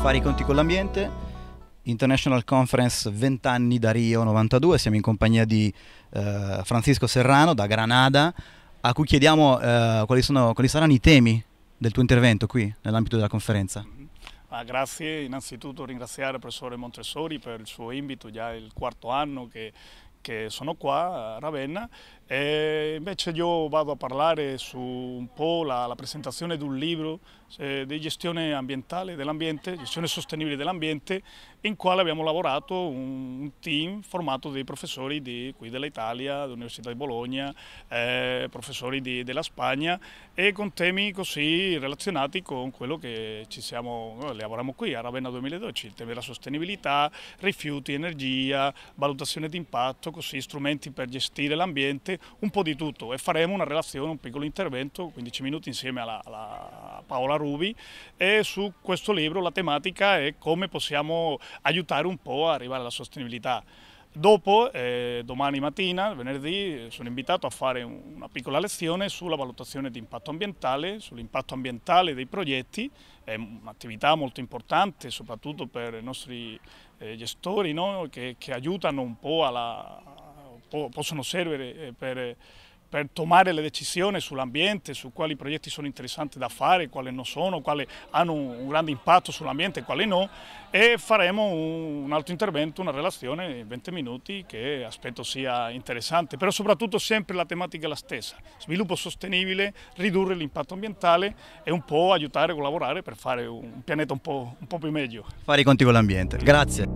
Fare i conti con l'ambiente. International Conference 20 anni da Rio 92, siamo in compagnia di eh, Francisco Serrano da Granada, a cui chiediamo eh, quali, sono, quali saranno i temi del tuo intervento qui nell'ambito della conferenza. Mm-hmm. Ah, grazie, innanzitutto ringraziare il professore Montessori per il suo invito, già il quarto anno che, che sono qua a Ravenna e invece io vado a parlare su un po' la, la presentazione di un libro eh, di gestione ambientale dell'ambiente, gestione sostenibile dell'ambiente, in quale abbiamo lavorato un, un team formato dai professori di, qui dell'Italia, dell'Università di Bologna, eh, professori di, della Spagna e con temi così relazionati con quello che ci siamo, noi lavoriamo qui a Ravenna 2012, il tema della sostenibilità, rifiuti, energia, valutazione di impatto, così strumenti per gestire l'ambiente un po' di tutto e faremo una relazione, un piccolo intervento, 15 minuti insieme alla, alla Paola Rubi e su questo libro la tematica è come possiamo aiutare un po' a arrivare alla sostenibilità. Dopo, eh, domani mattina, venerdì, sono invitato a fare una piccola lezione sulla valutazione di impatto ambientale, sull'impatto ambientale dei progetti, è un'attività molto importante soprattutto per i nostri eh, gestori no? che, che aiutano un po' alla, po possono servire eh, per, per tomare le decisioni sull'ambiente, su quali progetti sono interessanti da fare, quali non sono, quali hanno un grande impatto sull'ambiente e quali no e faremo un altro intervento, una relazione in 20 minuti che aspetto sia interessante, però soprattutto sempre la tematica è la stessa, sviluppo sostenibile, ridurre l'impatto ambientale e un po' aiutare a collaborare per fare un pianeta un po', un po più meglio. Fare i conti con l'ambiente, grazie.